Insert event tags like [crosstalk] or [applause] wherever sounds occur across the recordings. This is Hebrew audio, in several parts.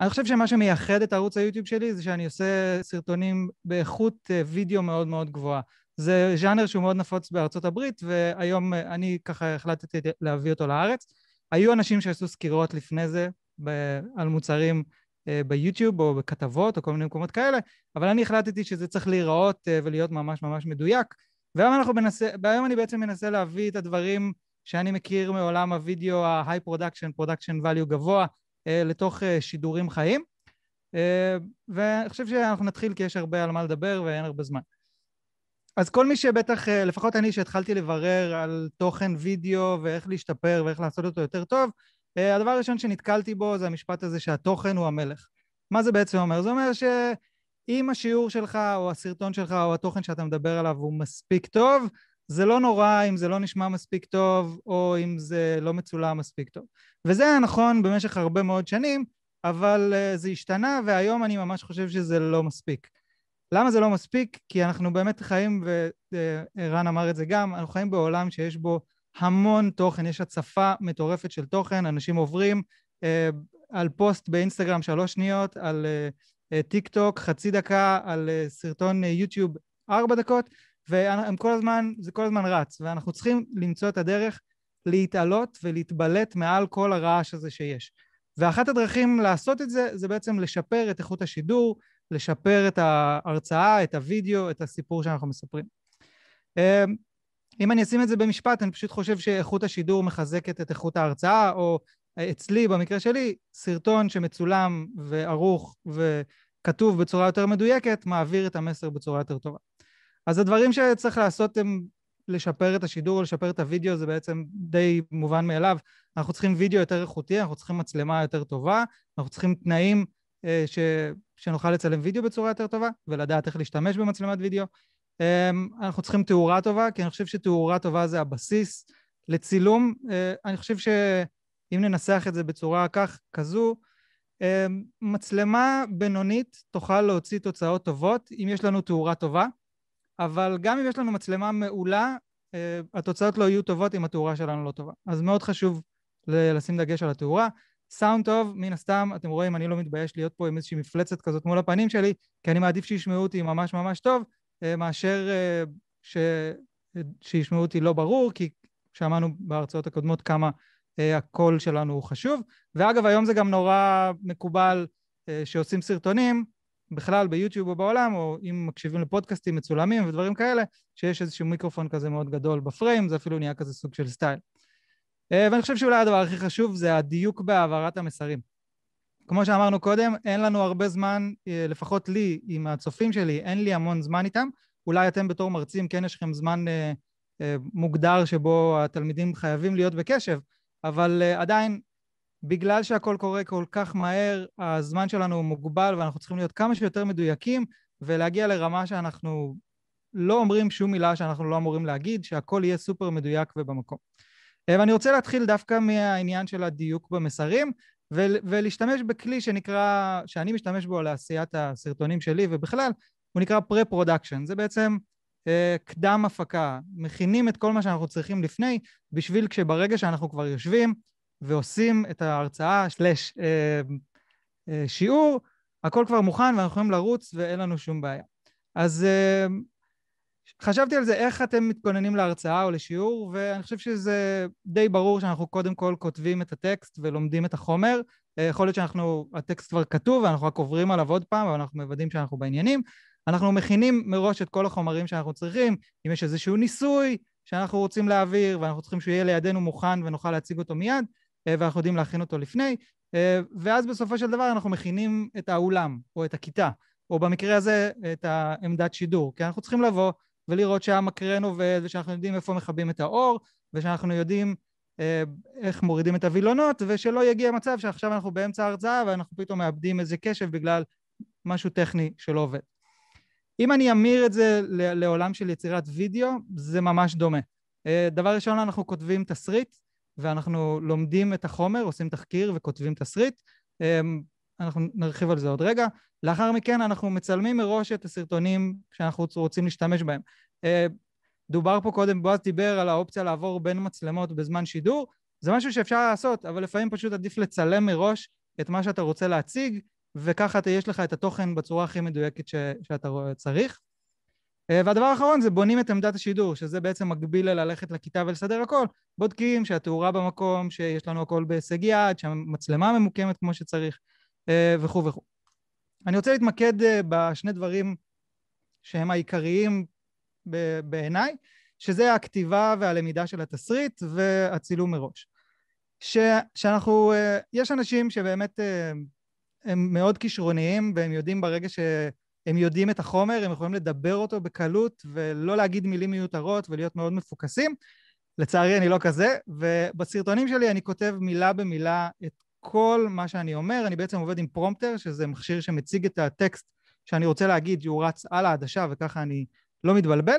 אני חושב שמה שמייחד את ערוץ היוטיוב שלי זה שאני עושה סרטונים באיכות אה, וידאו מאוד מאוד גבוהה. זה ז'אנר שהוא מאוד נפוץ בארצות הברית, והיום אה, אני ככה החלטתי להביא אותו לארץ. היו אנשים שעשו סקירות לפני זה על מוצרים אה, ביוטיוב או בכתבות או כל מיני מקומות כאלה, אבל אני החלטתי שזה צריך להיראות ולהיות ממש ממש מדויק. והיום אנחנו מנסה, והיום אני בעצם מנסה להביא את הדברים שאני מכיר מעולם הוידאו ה-high production, production value גבוה, אה, לתוך אה, שידורים חיים. אה, ואני חושב שאנחנו נתחיל כי יש הרבה על מה לדבר ואין הרבה זמן. אז כל מי שבטח, לפחות אני שהתחלתי לברר על תוכן וידאו ואיך להשתפר ואיך לעשות אותו יותר טוב, הדבר הראשון שנתקלתי בו זה המשפט הזה שהתוכן הוא המלך. מה זה בעצם אומר? זה אומר שאם השיעור שלך או הסרטון שלך או התוכן שאתה מדבר עליו הוא מספיק טוב, זה לא נורא אם זה לא נשמע מספיק טוב, או אם זה לא מצולם מספיק טוב. וזה היה נכון במשך הרבה מאוד שנים, אבל אה, זה השתנה, והיום אני ממש חושב שזה לא מספיק. למה זה לא מספיק? כי אנחנו באמת חיים, וערן אה, אמר את זה גם, אנחנו חיים בעולם שיש בו המון תוכן, יש הצפה מטורפת של תוכן, אנשים עוברים אה, על פוסט באינסטגרם שלוש שניות, על אה, אה טיק טוק חצי דקה, על אה, סרטון אה, יוטיוב ארבע דקות, והם כל הזמן, זה כל הזמן רץ, ואנחנו צריכים למצוא את הדרך להתעלות ולהתבלט מעל כל הרעש הזה שיש. ואחת הדרכים לעשות את זה, זה בעצם לשפר את איכות השידור, לשפר את ההרצאה, את הוידאו, את הסיפור שאנחנו מספרים. אמ, אם אני אשים את זה במשפט, אני פשוט חושב שאיכות השידור מחזקת את איכות ההרצאה, או אצלי, במקרה שלי, סרטון שמצולם וערוך וכתוב בצורה יותר מדויקת, מעביר את המסר בצורה יותר טובה. אז הדברים שצריך לעשות הם לשפר את השידור, לשפר את הוידאו, זה בעצם די מובן מאליו. אנחנו צריכים וידאו יותר איכותי, אנחנו צריכים מצלמה יותר טובה, אנחנו צריכים תנאים אה, ש... שנוכל לצלם וידאו בצורה יותר טובה, ולדעת איך להשתמש במצלמת וידאו. אה, אנחנו צריכים תאורה טובה, כי אני חושב שתאורה טובה זה הבסיס לצילום. אה, אני חושב שאם ננסח את זה בצורה כך, כזו, אה, מצלמה בינונית תוכל להוציא תוצאות טובות, אם יש לנו תאורה טובה. אבל גם אם יש לנו מצלמה מעולה, אה, התוצאות לא יהיו טובות אם התאורה שלנו לא טובה. אז מאוד חשוב לשים דגש על התאורה. סאונד טוב, מן הסתם, אתם רואים, אני לא מתבייש להיות פה עם איזושהי מפלצת כזאת מול הפנים שלי, כי אני מעדיף שישמעו אותי ממש ממש טוב, אה, מאשר אה, ש... שישמעו אותי לא ברור, כי שמענו בהרצאות הקודמות כמה הקול שלנו הוא חשוב. ואגב, היום זה גם נורא מקובל שעושים סרטונים, בכלל ביוטיוב או בעולם, או אם מקשיבים לפודקאסטים מצולמים ודברים כאלה, שיש איזשהו מיקרופון כזה מאוד גדול בפריים, זה אפילו נהיה כזה סוג של סטייל. אה, ואני חושב שאולי הדבר הכי חשוב זה הדיוק בהעברת המסרים. כמו שאמרנו קודם, אין לנו הרבה זמן, אה, לפחות לי, עם הצופים שלי, אין לי המון זמן איתם. אולי אתם בתור מרצים, כן יש לכם זמן אה, אה, מוגדר שבו התלמידים חייבים להיות בקשב, אבל אה, עדיין בגלל שהכל קורה כל כך מהר, הזמן שלנו מוגבל ואנחנו צריכים להיות כמה שיותר מדויקים ולהגיע לרמה שאנחנו לא אומרים שום מילה שאנחנו לא אמורים להגיד, שהכל יהיה סופר מדויק ובמקום. אה, ואני רוצה להתחיל דווקא מהעניין של הדיוק במסרים ולהשתמש בכלי שנקרא, שאני משתמש בו לעשיית הסרטונים שלי ובכלל, הוא נקרא pre-production. זה בעצם אה, קדם הפקה. מכינים את כל מה שאנחנו צריכים לפני, בשביל כשברגע שאנחנו כבר יושבים ועושים את ההרצאה, סלש אה, אה, שיעור, הכל כבר מוכן ואנחנו יכולים לרוץ ואין לנו שום בעיה. אז אה, חשבתי על זה, איך אתם מתכוננים להרצאה או לשיעור, ואני חושב שזה די ברור שאנחנו קודם כל כותבים את הטקסט ולומדים את החומר. יכול להיות שאנחנו, הטקסט כבר כתוב ואנחנו רק עוברים עליו עוד פעם, אבל אנחנו מוודאים שאנחנו בעניינים. אנחנו מכינים מראש את כל החומרים שאנחנו צריכים, אם יש איזשהו ניסוי שאנחנו רוצים להעביר, ואנחנו צריכים שהוא יהיה לידינו מוכן ונוכל להציג אותו מיד, אה, ואנחנו יודעים להכין אותו לפני, אה, ואז בסופו של דבר אנחנו מכינים את האולם, או את הכיתה, או במקרה הזה את העמדת שידור, כי אנחנו צריכים לבוא ולראות שהמקרן עובד, ושאנחנו יודעים איפה מכבים את האור, ושאנחנו יודעים אה, איך מורידים את הווילונות, ושלא יגיע מצב שעכשיו אנחנו באמצע ההרצאה ואנחנו פתאום מאבדים איזה קשב בגלל משהו טכני שלא עובד. אם אני אמיר את זה לעולם של יצירת וידאו, זה ממש דומה. דבר ראשון, אנחנו כותבים תסריט, ואנחנו לומדים את החומר, עושים תחקיר וכותבים תסריט. אמ, אנחנו נרחיב על זה עוד רגע. לאחר מכן אנחנו מצלמים מראש את הסרטונים שאנחנו רוצים להשתמש בהם. אה, דובר פה קודם, בועז דיבר על האופציה לעבור בין מצלמות בזמן שידור, זה משהו שאפשר לעשות, אבל לפעמים פשוט עדיף לצלם מראש את מה שאתה רוצה להציג, וככה יש לך את התוכן בצורה הכי מדויקת ש, שאתה צריך. אה, והדבר האחרון זה בונים את עמדת השידור, שזה בעצם מקביל ללכת לכיתה ולסדר הכל. בודקים שהתאורה במקום, שיש לנו הכל בהישג יד, שהמצלמה ממוקמת כמו שצריך, אה, וכו' וכו'. אני רוצה להתמקד אה, בשני דברים שהם העיקריים בעיניי, שזה הכתיבה והלמידה של התסריט והצילום מראש. ש, שאנחנו, יש אנשים שבאמת הם מאוד כישרוניים והם יודעים ברגע ש... הם יודעים את החומר, הם יכולים לדבר אותו בקלות ולא להגיד מילים מיותרות ולהיות מאוד מפוקסים. לצערי אני לא כזה, ובסרטונים שלי אני כותב מילה במילה את כל מה שאני אומר, אני בעצם עובד עם פרומפטר, שזה מכשיר שמציג את הטקסט שאני רוצה להגיד, שהוא רץ על העדשה וככה אני לא מתבלבל.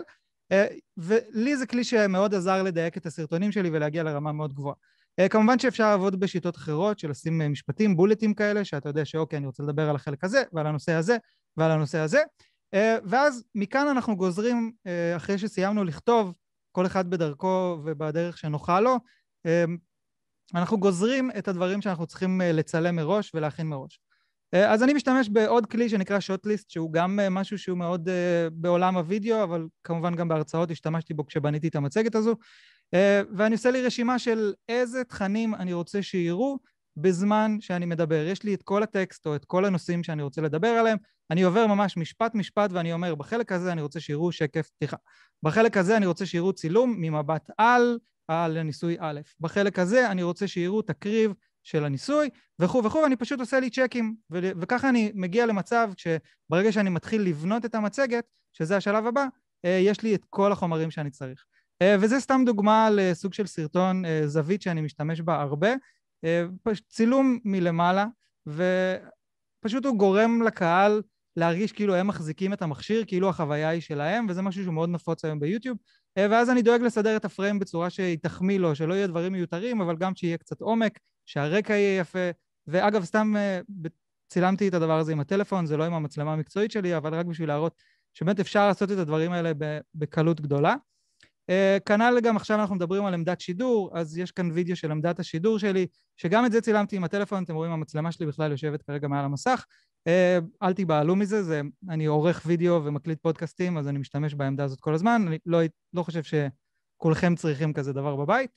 אה, ולי זה כלי שמאוד עזר לדייק את הסרטונים שלי ולהגיע לרמה מאוד גבוהה. אה, כמובן שאפשר לעבוד בשיטות אחרות של לשים אה, משפטים, בולטים כאלה, שאתה יודע שאוקיי, אני רוצה לדבר על החלק הזה, ועל הנושא הזה, ועל הנושא הזה. אה, ואז מכאן אנחנו גוזרים, אחרי שסיימנו לכתוב, כל אחד בדרכו ובדרך שנוחה לו, אנחנו גוזרים את הדברים שאנחנו צריכים לצלם מראש ולהכין מראש. אז אני משתמש בעוד כלי שנקרא שוטליסט, שהוא גם משהו שהוא מאוד בעולם הוידאו, אבל כמובן גם בהרצאות השתמשתי בו כשבניתי את המצגת הזו. אה, ואני עושה לי רשימה של איזה תכנים אני רוצה שיראו בזמן שאני מדבר. יש לי את כל הטקסט או את כל הנושאים שאני רוצה לדבר עליהם, אני עובר ממש משפט משפט ואני אומר בחלק הזה אני רוצה שיראו שקף פתיחה, בחלק הזה אני רוצה שיראו צילום ממבט על, על הניסוי א', בחלק הזה אני רוצה שיראו תקריב של הניסוי וכו' וכו', ואני פשוט עושה לי צ'קים, וככה אני מגיע למצב שברגע שאני מתחיל לבנות את המצגת, שזה השלב הבא, אה, יש לי את כל החומרים שאני צריך. אה, וזה סתם דוגמה לסוג של סרטון אה, זווית שאני משתמש בה הרבה, אה, צילום מלמעלה, ופשוט הוא גורם לקהל להרגיש כאילו הם מחזיקים את המכשיר, כאילו החוויה היא שלהם, וזה משהו שהוא מאוד נפוץ היום ביוטיוב. ואז אני דואג לסדר את הפריים בצורה שהיא תחמיא לו, שלא יהיו דברים מיותרים, אבל גם שיהיה קצת עומק, שהרקע יהיה יפה. ואגב, סתם צילמתי את הדבר הזה עם הטלפון, זה לא עם המצלמה המקצועית שלי, אבל רק בשביל להראות שבאמת אפשר לעשות את הדברים האלה בקלות גדולה. אה, כנ"ל גם עכשיו אנחנו מדברים על עמדת שידור, אז יש כאן וידאו של עמדת השידור שלי, שגם את זה צילמתי עם הטלפון, אתם רואים המצלמה שלי בכלל יושבת כרגע מעל המסך. אה, אל תיבהלו מזה, זה, אני עורך וידאו ומקליט פודקאסטים, אז אני משתמש בעמדה הזאת כל הזמן, אני לא, לא חושב שכולכם צריכים כזה דבר בבית.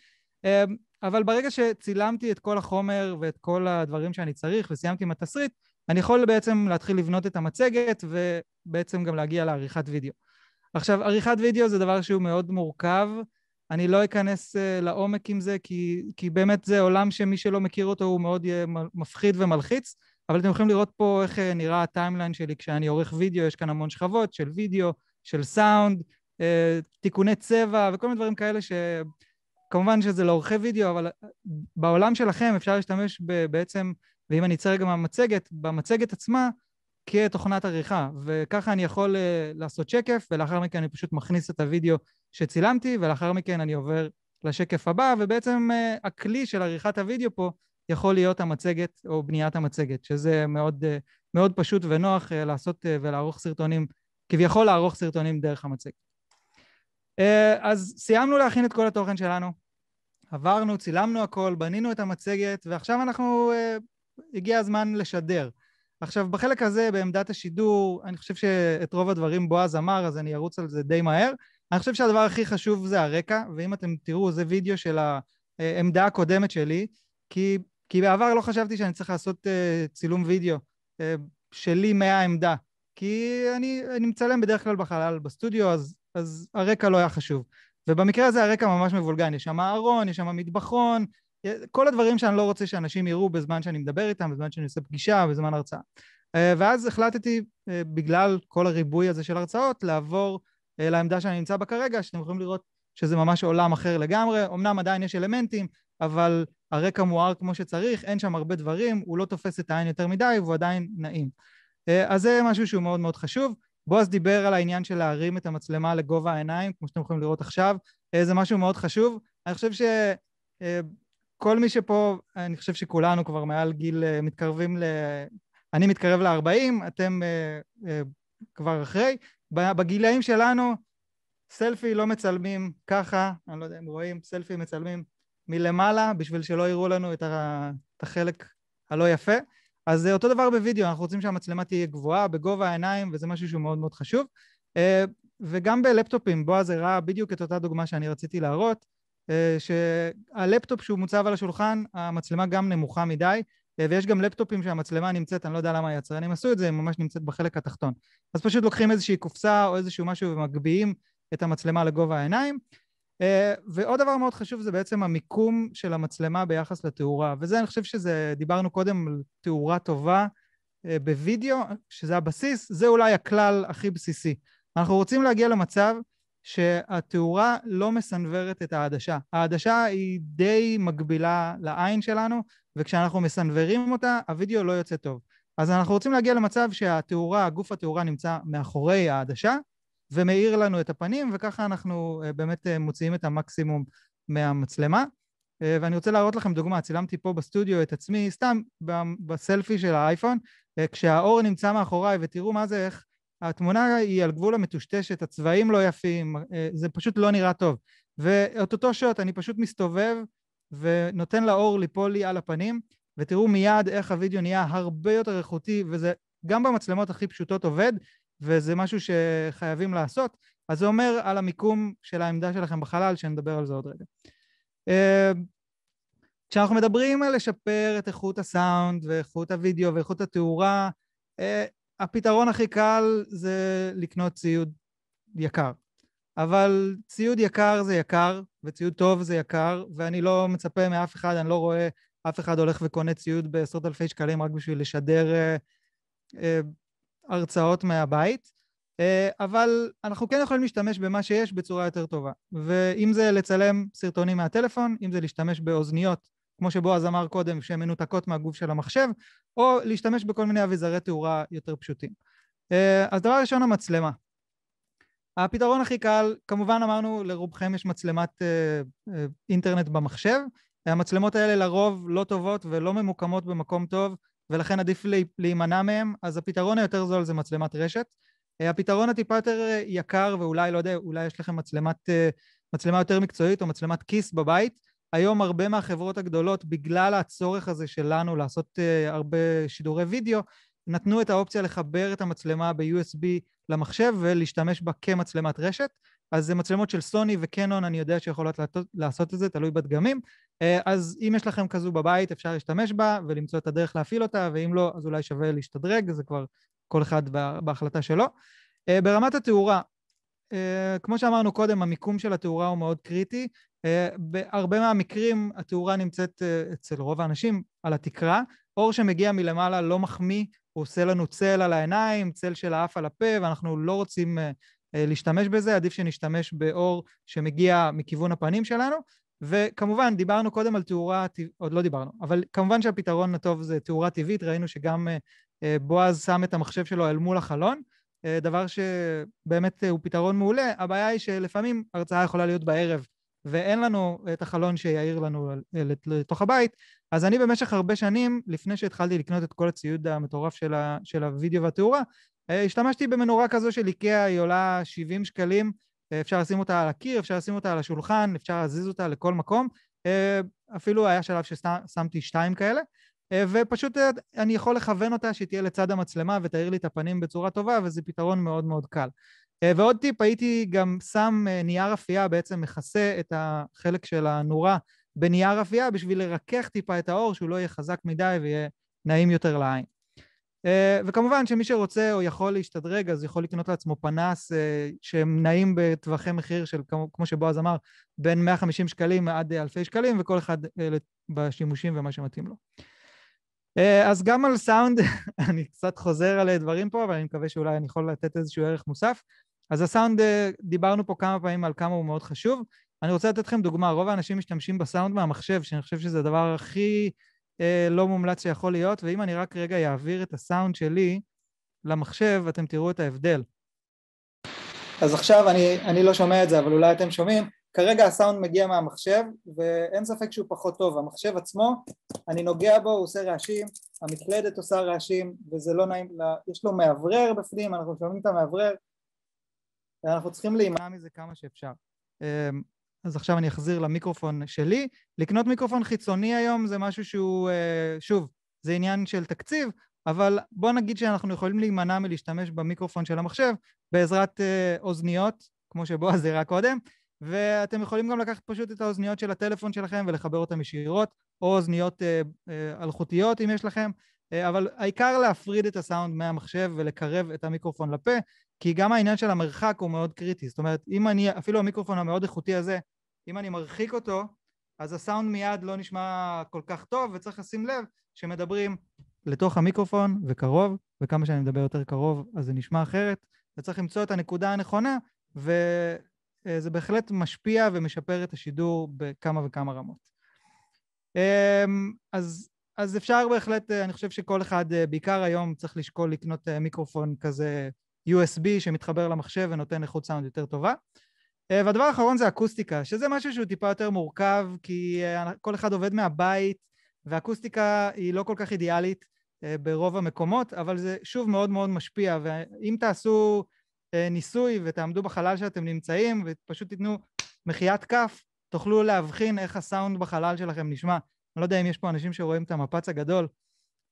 אה, אבל ברגע שצילמתי את כל החומר ואת כל הדברים שאני צריך וסיימתי עם התסריט, אני יכול בעצם להתחיל לבנות את המצגת ובעצם גם להגיע לעריכת וידאו. עכשיו, עריכת וידאו זה דבר שהוא מאוד מורכב. אני לא אכנס אה, לעומק עם זה, כי, כי באמת זה עולם שמי שלא מכיר אותו הוא מאוד יהיה מפחיד ומלחיץ, אבל אתם יכולים לראות פה איך אה, נראה הטיימליין שלי כשאני עורך וידאו, יש כאן המון שכבות של וידאו, של סאונד, אה, תיקוני צבע וכל מיני דברים כאלה ש... כמובן שזה לעורכי וידאו, אבל בעולם שלכם אפשר להשתמש ב- בעצם, ואם אני אצא רגע מהמצגת, במצגת עצמה כתוכנת עריכה, וככה אני יכול אה, לעשות שקף, ולאחר מכן אני פשוט מכניס את הוידאו שצילמתי, ולאחר מכן אני עובר לשקף הבא, ובעצם אה, הכלי של עריכת הוידאו פה יכול להיות המצגת או בניית המצגת, שזה מאוד, אה, מאוד פשוט ונוח לעשות ולערוך סרטונים, כביכול לערוך סרטונים דרך המצגת. אז סיימנו להכין את כל התוכן שלנו, עברנו, צילמנו הכל, בנינו את המצגת, ועכשיו אנחנו, הגיע הזמן לשדר. עכשיו, בחלק הזה, בעמדת השידור, אני חושב שאת רוב הדברים בועז אמר, אז אני ארוץ על זה די מהר. אני חושב שהדבר הכי חשוב זה הרקע, ואם אתם תראו, זה וידאו של העמדה הקודמת שלי, כי, כי בעבר לא חשבתי שאני צריך לעשות uh, צילום וידאו uh, שלי מהעמדה, כי אני, אני מצלם בדרך כלל בחלל בסטודיו, אז, אז הרקע לא היה חשוב. ובמקרה הזה הרקע ממש מבולגן, יש שם ארון, יש שם מטבחון, אה, כל הדברים שאני לא רוצה שאנשים יראו בזמן שאני מדבר איתם, בזמן שאני עושה פגישה, בזמן הרצאה. אה, ואז החלטתי, אה, בגלל כל הריבוי הזה של הרצאות, לעבור לעמדה שאני נמצא בה כרגע, שאתם יכולים לראות שזה ממש עולם אחר לגמרי. אמנם עדיין יש אלמנטים, אבל הרקע מואר כמו שצריך, אין שם הרבה דברים, הוא לא תופס את העין יותר מדי והוא עדיין נעים. אז זה משהו שהוא מאוד מאוד חשוב. בועז דיבר על העניין של להרים את המצלמה לגובה העיניים, כמו שאתם יכולים לראות עכשיו, זה משהו מאוד חשוב. אני חושב ש... כל מי שפה, אני חושב שכולנו כבר מעל גיל אה, מתקרבים ל... אני מתקרב ל-40, אתם uh, uh, כבר אחרי. בגילאים שלנו, סלפי לא מצלמים ככה, אני לא יודע אם רואים, סלפי מצלמים מלמעלה, בשביל שלא יראו לנו את, ה... את החלק הלא יפה. אז אותו דבר בווידאו, אנחנו רוצים שהמצלמה תהיה גבוהה, בגובה העיניים, וזה משהו שהוא מאוד מאוד חשוב. וגם בלפטופים, בועז הראה בדיוק את אותה דוגמה שאני רציתי להראות. אה, שהלפטופ שהוא מוצב על השולחן, המצלמה גם נמוכה מדי, אה, ויש גם לפטופים שהמצלמה נמצאת, אני לא יודע למה היצרנים עשו את זה, היא ממש נמצאת בחלק התחתון. אז פשוט לוקחים איזושהי קופסה או איזשהו משהו ומגביהים את המצלמה לגובה העיניים. אה, ועוד דבר מאוד חשוב זה בעצם המיקום של המצלמה ביחס לתאורה, וזה אני חושב שזה, דיברנו קודם על תאורה טובה בווידאו, שזה הבסיס, זה אולי הכלל הכי בסיסי. אנחנו רוצים להגיע למצב שהתאורה לא מסנוורת את העדשה. העדשה היא די מגבילה לעין שלנו, וכשאנחנו מסנוורים אותה, הווידאו לא יוצא טוב. אז אנחנו רוצים להגיע למצב שהתאורה, גוף התאורה נמצא מאחורי העדשה, ומאיר לנו את הפנים, וככה אנחנו אה, באמת אה, מוציאים את המקסימום מהמצלמה. אה, ואני רוצה להראות לכם דוגמה, צילמתי פה בסטודיו את עצמי, סתם בסלפי של האייפון, כשהאור נמצא מאחוריי, ותראו מה זה, איך התמונה היא על גבול המטושטשת, הצבעים לא יפים, אה, זה פשוט לא נראה טוב. ואת אותו שוט אני פשוט מסתובב ונותן לאור ליפול לי על הפנים, ותראו מיד איך הווידאו נהיה הרבה יותר איכותי, וזה גם במצלמות הכי פשוטות עובד, וזה משהו שחייבים לעשות. אז זה אומר על המיקום של העמדה שלכם בחלל, שנדבר על זה עוד רגע. אה, כשאנחנו מדברים על לשפר את איכות הסאונד ואיכות הווידאו ואיכות התאורה, אה, הפתרון הכי קל זה לקנות ציוד יקר. אבל ציוד יקר זה יקר, וציוד טוב זה יקר, ואני לא מצפה מאף אחד, אני לא רואה אף אחד הולך וקונה ציוד בעשרות אלפי שקלים רק בשביל לשדר אה, אה, הרצאות מהבית. אה, אבל אנחנו כן יכולים להשתמש במה שיש בצורה יותר טובה. ואם זה לצלם סרטונים מהטלפון, אם זה להשתמש באוזניות כמו שבועז אמר קודם, שהן מנותקות מהגוף של המחשב, או להשתמש בכל מיני אביזרי תאורה יותר פשוטים. אה, אז דבר ראשון, המצלמה. הפתרון הכי קל, כמובן אמרנו, לרובכם יש מצלמת אה, אה, אינטרנט במחשב. המצלמות האלה לרוב לא טובות ולא ממוקמות במקום טוב, ולכן עדיף להימנע מהן, אז הפתרון היותר זול זה מצלמת רשת. הפתרון הטיפה יותר יקר, ואולי, לא יודע, אולי יש לכם מצלמת, מצלמה יותר מקצועית או מצלמת כיס בבית, היום הרבה מהחברות הגדולות, בגלל הצורך הזה שלנו לעשות uh, הרבה שידורי וידאו, נתנו את האופציה לחבר את המצלמה ב-USB למחשב ולהשתמש בה כמצלמת רשת. אז זה מצלמות של סוני וקנון, אני יודע שיכולות לעשות, את זה, תלוי בדגמים. אה, אז אם יש לכם כזו בבית, אפשר להשתמש בה ולמצוא את הדרך להפעיל אותה, ואם לא, אז אולי שווה להשתדרג, זה כבר כל אחד בהחלטה שלו. אה, ברמת התאורה, אה, כמו שאמרנו קודם, המיקום של התאורה הוא מאוד קריטי. אה, בהרבה מהמקרים התאורה נמצאת אה, אצל רוב האנשים על התקרה. אור שמגיע מלמעלה לא מחמיא, הוא עושה לנו צל על העיניים, צל של האף על הפה, ואנחנו לא רוצים להשתמש בזה, עדיף שנשתמש באור שמגיע מכיוון הפנים שלנו. וכמובן, דיברנו קודם על תאורה, עוד לא דיברנו, אבל כמובן שהפתרון הטוב זה תאורה טבעית, ראינו שגם בועז שם את המחשב שלו אל מול החלון. אה, דבר שבאמת אה, הוא פתרון מעולה, הבעיה היא שלפעמים הרצאה יכולה להיות בערב ואין לנו את החלון שיעיר לנו אה, לתוך הבית, אז אני במשך הרבה שנים, לפני שהתחלתי לקנות את כל הציוד המטורף של, ה, של הוידאו והתאורה, השתמשתי במנורה כזו של איקאה, היא עולה 70 שקלים, אפשר לשים אותה על הקיר, אפשר לשים אותה על השולחן, אפשר להזיז אותה לכל מקום, אפילו היה שלב ששמתי שתיים כאלה, אה, ופשוט אה, אני יכול לכוון אותה שתהיה לצד המצלמה ותאיר לי את הפנים בצורה טובה, וזה פתרון מאוד מאוד קל. אה, ועוד טיפ, הייתי גם שם נייר אפייה, בעצם מכסה את החלק של הנורה בנייר אפייה בשביל לרכך טיפה את האור, שהוא לא יהיה חזק מדי ויהיה נעים יותר לעין. וכמובן שמי שרוצה או יכול להשתדרג, אז יכול לקנות לעצמו פנס שהם נעים בטווחי מחיר של, כמו שבועז אמר, בין 150 שקלים עד אלפי שקלים, וכל אחד בשימושים ומה שמתאים לו. אה, אז גם על סאונד, [laughs] אני קצת חוזר על דברים פה, אבל אני מקווה שאולי אני יכול לתת איזשהו ערך מוסף. אז הסאונד, אה, דיברנו פה כמה פעמים על כמה הוא מאוד חשוב. אני רוצה לתת לכם דוגמה, רוב האנשים משתמשים בסאונד מהמחשב, שאני חושב שזה הדבר הכי אה, לא מומלץ שיכול להיות, ואם אני רק רגע אעביר את הסאונד שלי למחשב, אתם תראו את ההבדל. אז עכשיו אני, אני לא שומע את זה, אבל אולי אתם שומעים. כרגע הסאונד מגיע מהמחשב ואין ספק שהוא פחות טוב, המחשב עצמו, אני נוגע בו, הוא עושה רעשים, המקלדת עושה רעשים וזה לא נעים, לה... יש לו מאוורר בפנים, אנחנו שומעים את המאוורר ואנחנו צריכים להימנע מזה כמה שאפשר. אמ, אז עכשיו אני אחזיר למיקרופון שלי. לקנות מיקרופון חיצוני היום זה משהו שהוא, אה, שוב, זה עניין של תקציב, אבל בוא נגיד שאנחנו יכולים להימנע מלהשתמש במיקרופון של המחשב בעזרת אה, אוזניות, כמו שבועז הראה קודם, ואתם יכולים גם לקחת פשוט את האוזניות של הטלפון שלכם ולחבר אותן ישירות, או אוזניות אה, אה, אלחוטיות אם יש לכם, אה, אבל העיקר להפריד את הסאונד מהמחשב ולקרב את המיקרופון לפה, כי גם העניין של המרחק הוא מאוד קריטי. זאת אומרת, אם אני, אפילו המיקרופון המאוד איכותי הזה, אם אני מרחיק אותו, אז הסאונד מיד לא נשמע כל כך טוב, וצריך לשים לב שמדברים לתוך המיקרופון וקרוב, וכמה שאני מדבר יותר קרוב אז זה נשמע אחרת, וצריך למצוא את הנקודה הנכונה, ו... אה, זה בהחלט משפיע ומשפר את השידור בכמה וכמה רמות. אה, אז, אז אפשר בהחלט, אה, אני חושב שכל אחד, בעיקר היום צריך לשקול לקנות מיקרופון כזה USB שמתחבר למחשב ונותן איכות סאונד יותר טובה. והדבר האחרון זה אקוסטיקה, שזה משהו שהוא טיפה יותר מורכב, כי כל אחד עובד מהבית, ואקוסטיקה היא לא כל כך אידיאלית ברוב המקומות, אבל זה שוב מאוד מאוד משפיע, ואם תעשו אה, ניסוי ותעמדו בחלל שאתם נמצאים ופשוט תיתנו מחיית כף, תוכלו להבחין איך הסאונד בחלל שלכם נשמע. אני לא יודע אם יש פה אנשים שרואים את המפץ הגדול,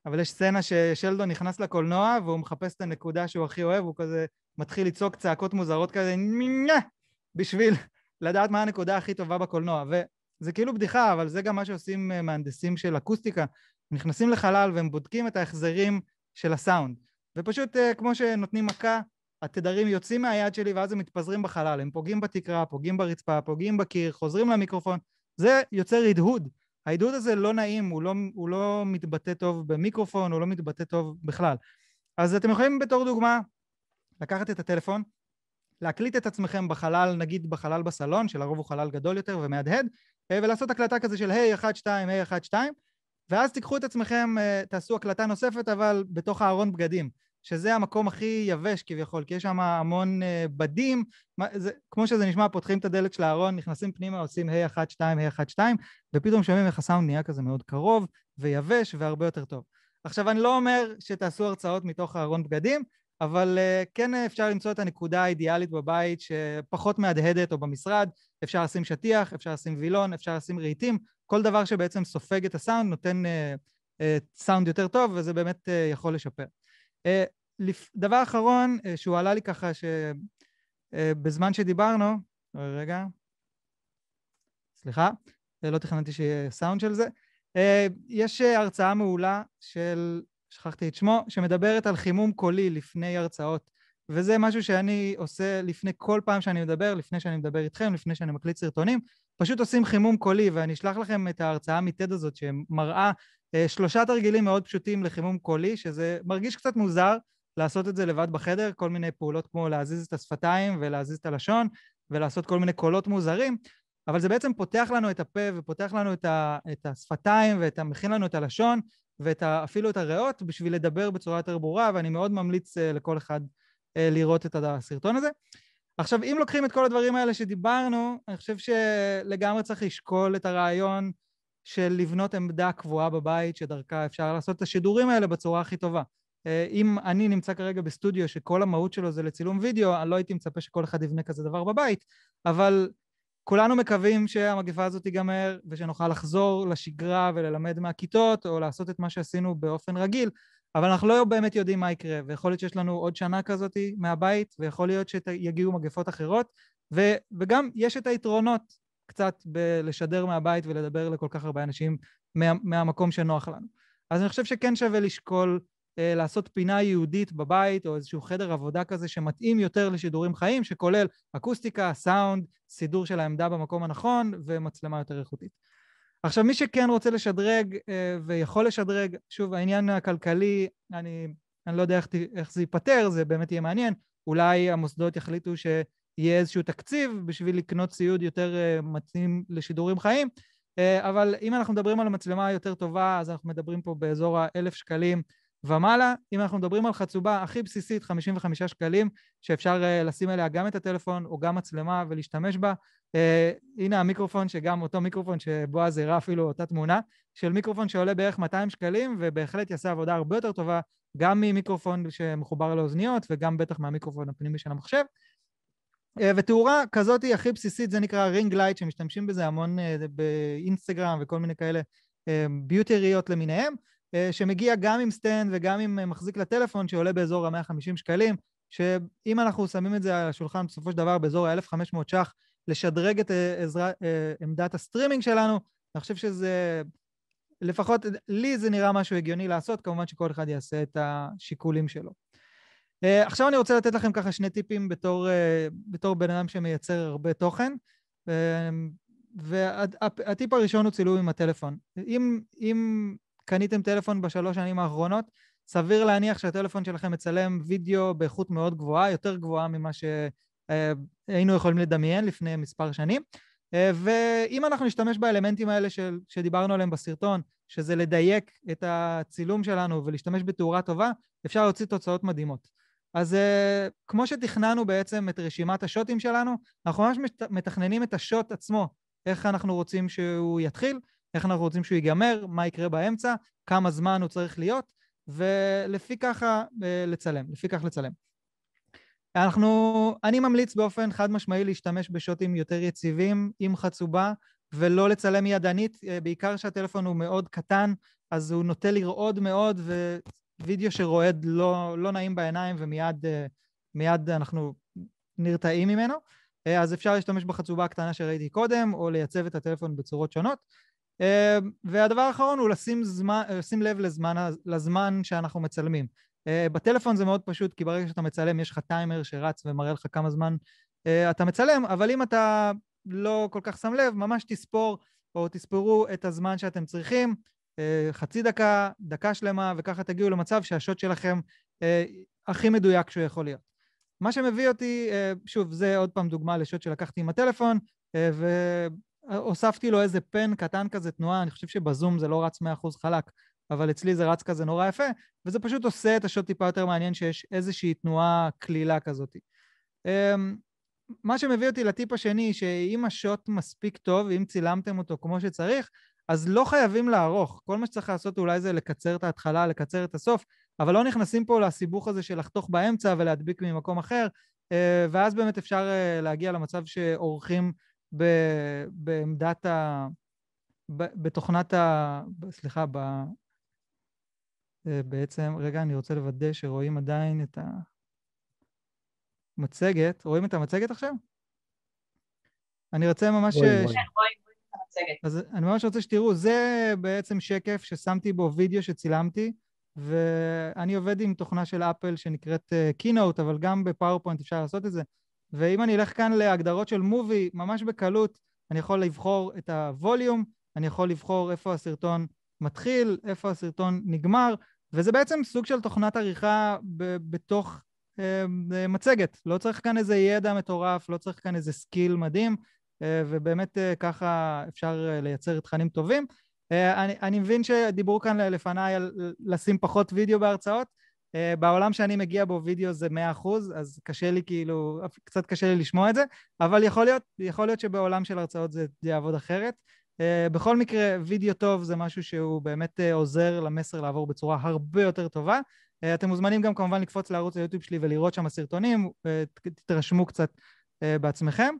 אבל יש סצנה ששלדון נכנס לקולנוע והוא מחפש את הנקודה שהוא הכי אוהב, הוא כזה מתחיל לצעוק צעקות מוזרות כזה, נה, בשביל לדעת מה הנקודה הכי טובה בקולנוע. וזה כאילו בדיחה, אבל זה גם מה שעושים אה, מהנדסים של אקוסטיקה. נכנסים לחלל והם בודקים את ההחזרים של הסאונד. ופשוט אה, כמו שנותנים מכה התדרים יוצאים מהיד שלי ואז הם מתפזרים בחלל, הם פוגעים בתקרה, פוגעים ברצפה, פוגעים בקיר, חוזרים למיקרופון, זה יוצר הדהוד. ההדהוד הזה לא נעים, הוא לא, הוא לא מתבטא טוב במיקרופון, הוא לא מתבטא טוב בכלל. אז אתם יכולים בתור דוגמה לקחת את הטלפון, להקליט את עצמכם בחלל, נגיד בחלל בסלון, שלרוב הוא חלל גדול יותר ומהדהד, אה, ולעשות הקלטה כזה של היי, אחת, שתיים, היי, אחת, שתיים, ואז תיקחו את עצמכם, אה, תעשו הקלטה נוספת, אבל בתוך הארון בגדים. שזה המקום הכי יבש כביכול, כי יש שם המון אה, בדים, זה, כמו שזה נשמע, פותחים את הדלת של הארון, נכנסים פנימה, עושים ה 1, 2, ה 1, 2, ופתאום שומעים איך הסאונד נהיה כזה מאוד קרוב ויבש והרבה יותר טוב. עכשיו, אני לא אומר שתעשו הרצאות מתוך הארון בגדים, אבל uh, כן אפשר למצוא את הנקודה האידיאלית בבית שפחות מהדהדת או במשרד, אפשר לשים שטיח, אפשר לשים וילון, אפשר לשים רהיטים, כל דבר שבעצם סופג את הסאונד נותן uh, uh, סאונד יותר טוב וזה באמת uh, יכול לשפר. אה, דבר אחרון אה, שהוא עלה לי ככה שבזמן אה, שדיברנו, רגע, סליחה, לא תכננתי שיהיה סאונד של זה, יש הרצאה מעולה של, שכחתי את שמו, שמדברת על חימום קולי לפני הרצאות. וזה משהו שאני עושה לפני כל פעם שאני מדבר, לפני שאני מדבר איתכם, לפני שאני מקליט סרטונים, פשוט עושים חימום קולי, ואני אשלח לכם את ההרצאה מטד הזאת שמראה אה, שלושה תרגילים מאוד פשוטים לחימום קולי, שזה מרגיש קצת מוזר לעשות את זה לבד בחדר, כל מיני פעולות כמו להזיז את השפתיים ולהזיז את הלשון ולעשות כל מיני קולות מוזרים, אבל זה בעצם פותח לנו את הפה ופותח לנו את, ה, את השפתיים ומכין לנו את הלשון ואפילו את הריאות בשביל לדבר בצורה יותר ברורה, ואני מאוד ממליץ אה, לכל אחד אה, לראות את הסרטון הזה. עכשיו, אם לוקחים את כל הדברים האלה שדיברנו, אני חושב שלגמרי צריך לשקול את הרעיון של לבנות עמדה קבועה בבית שדרכה אפשר לעשות את השידורים האלה בצורה הכי טובה. אה, אם אני נמצא כרגע בסטודיו שכל המהות שלו זה לצילום וידאו, אני לא הייתי מצפה שכל אחד יבנה כזה דבר בבית, אבל כולנו מקווים שהמגפה הזאת תיגמר ושנוכל לחזור לשגרה וללמד מהכיתות או לעשות את מה שעשינו באופן רגיל. אבל אנחנו לא באמת יודעים מה יקרה, ויכול להיות שיש לנו עוד שנה כזאת מהבית, ויכול להיות שיגיעו מגפות אחרות, ו, וגם יש את היתרונות קצת בלשדר מהבית ולדבר לכל כך הרבה אנשים מה, מהמקום שנוח לנו. אז אני חושב שכן שווה לשקול אה, לעשות פינה ייעודית בבית, או איזשהו חדר עבודה כזה שמתאים יותר לשידורים חיים, שכולל אקוסטיקה, סאונד, סידור של העמדה במקום הנכון, ומצלמה יותר איכותית. עכשיו, מי שכן רוצה לשדרג אה, ויכול לשדרג, שוב, העניין הכלכלי, אני, אני לא יודע איך, איך זה ייפתר, זה באמת יהיה מעניין. אולי המוסדות יחליטו שיהיה איזשהו תקציב בשביל לקנות ציוד יותר אה, מתאים לשידורים חיים, אה, אבל אם אנחנו מדברים על מצלמה יותר טובה, אז אנחנו מדברים פה באזור האלף שקלים ומעלה. אם אנחנו מדברים על חצובה הכי בסיסית, 55 שקלים, שאפשר לשים אליה גם את הטלפון או גם מצלמה ולהשתמש בה, אה, הנה המיקרופון שגם אותו מיקרופון שבועז הראה אפילו אותה תמונה, של מיקרופון שעולה בערך 200 שקלים ובהחלט יעשה עבודה הרבה יותר טובה גם ממיקרופון שמחובר לאוזניות וגם בטח מהמיקרופון הפנימי של המחשב. אה, ותאורה כזאת היא הכי בסיסית, זה נקרא רינג לייט, שמשתמשים בזה המון אה, באינסטגרם וכל מיני כאלה ביוטריות למיניהם, uh, שמגיע גם עם סטנד וגם עם uh, מחזיק לטלפון שעולה באזור ה-150 שקלים, שאם אנחנו שמים את זה על השולחן בסופו של דבר באזור ה-1500 ש"ח, לשדרג את אה, אה, עמדת הסטרימינג שלנו. אני חושב שזה, לפחות לי זה נראה משהו הגיוני לעשות, כמובן שכל אחד יעשה את השיקולים שלו. אה, עכשיו אני רוצה לתת לכם ככה שני טיפים בתור, בתור בן אדם שמייצר הרבה תוכן. והטיפ הראשון הוא צילום עם הטלפון. אם, אם קניתם טלפון בשלוש שנים האחרונות, סביר להניח שהטלפון שלכם מצלם וידאו באיכות מאוד גבוהה, יותר גבוהה ממה ש... אה, היינו יכולים לדמיין לפני מספר שנים. אה, ואם אנחנו נשתמש באלמנטים האלה של, שדיברנו עליהם בסרטון, שזה לדייק את הצילום שלנו ולהשתמש בתאורה טובה, אפשר להוציא תוצאות מדהימות. אז אה, כמו שתכננו בעצם את רשימת השוטים שלנו, אנחנו ממש מתכננים את השוט עצמו, איך אנחנו רוצים שהוא יתחיל, איך אנחנו רוצים שהוא ייגמר, מה יקרה באמצע, כמה זמן הוא צריך להיות, ולפי ככה לצלם, לפי כך לצלם. אנחנו, אני ממליץ באופן חד משמעי להשתמש בשוטים יותר יציבים עם חצובה ולא לצלם ידנית, אה, בעיקר שהטלפון הוא מאוד קטן, אז הוא נוטה לרעוד מאוד ווידאו שרועד לא, לא נעים בעיניים ומיד אה, מיד אנחנו נרתעים ממנו. אה, אז אפשר להשתמש בחצובה הקטנה שראיתי קודם, או לייצב את הטלפון בצורות שונות. והדבר האחרון הוא לשים, זמן, לשים לב לזמן, לזמן שאנחנו מצלמים. אה, בטלפון זה מאוד פשוט, כי ברגע שאתה מצלם יש לך טיימר שרץ ומראה לך כמה זמן אה, אתה מצלם, אבל אם אתה לא כל כך שם לב, ממש תספור או תספרו את הזמן שאתם צריכים, אה, חצי דקה, דקה שלמה, וככה תגיעו למצב שהשוט שלכם הכי מדויק שהוא יכול להיות. מה שמביא אותי, שוב, זה עוד פעם דוגמה לשוט שלקחתי עם הטלפון, והוספתי לו איזה פן קטן כזה תנועה, אני חושב שבזום זה לא רץ 100% חלק, אבל אצלי זה רץ כזה נורא יפה, וזה פשוט עושה את השוט טיפה יותר מעניין שיש איזושהי תנועה קלילה כזאת. אמ, מה שמביא אותי לטיפ השני, שאם השוט מספיק טוב, אם צילמתם אותו כמו שצריך, אז לא חייבים לערוך. כל מה שצריך לעשות אולי זה לקצר את ההתחלה, לקצר את הסוף, אבל לא נכנסים פה לסיבוך הזה של לחתוך באמצע ולהדביק ממקום אחר, אה, ואז באמת אפשר אה, להגיע למצב שעורכים ב, בעמדת ה... ב, בתוכנת ה... סליחה, ב, אה, בעצם, רגע, אני רוצה לוודא שרואים עדיין את המצגת. רואים את המצגת עכשיו? אני רוצה ממש... רואים, ש... רואים. אז אני ממש רוצה שתראו, זה בעצם שקף ששמתי בו וידאו שצילמתי, ואני עובד עם תוכנה של אפל שנקראת אה, Keynote, אבל גם בפאורפוינט אפשר לעשות את זה. ואם אני אלך כאן להגדרות של מובי, ממש בקלות, אני יכול לבחור את הווליום, אני יכול לבחור איפה הסרטון מתחיל, איפה הסרטון נגמר, וזה בעצם סוג של תוכנת עריכה ב- בתוך אה, אה, מצגת. לא צריך כאן איזה ידע מטורף, לא צריך כאן איזה סקיל מדהים, אה, ובאמת אה, ככה אפשר אה, לייצר תכנים טובים. אה, אני, אני מבין שדיברו כאן לפניי על לשים פחות וידאו בהרצאות. אה, בעולם שאני מגיע בו וידאו זה 100%, אז קשה לי כאילו, קצת קשה לי לשמוע את זה, אבל יכול להיות, יכול להיות שבעולם של הרצאות זה יעבוד אחרת. אה, בכל מקרה, וידאו טוב זה משהו שהוא באמת אה, עוזר למסר לעבור בצורה הרבה יותר טובה. אה, אתם מוזמנים גם כמובן לקפוץ לערוץ היוטיוב שלי ולראות שם סרטונים, תתרשמו קצת בעצמכם.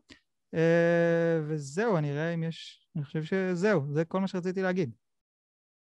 וזהו, אני אראה אם יש, אני חושב שזהו, זה כל מה שרציתי להגיד.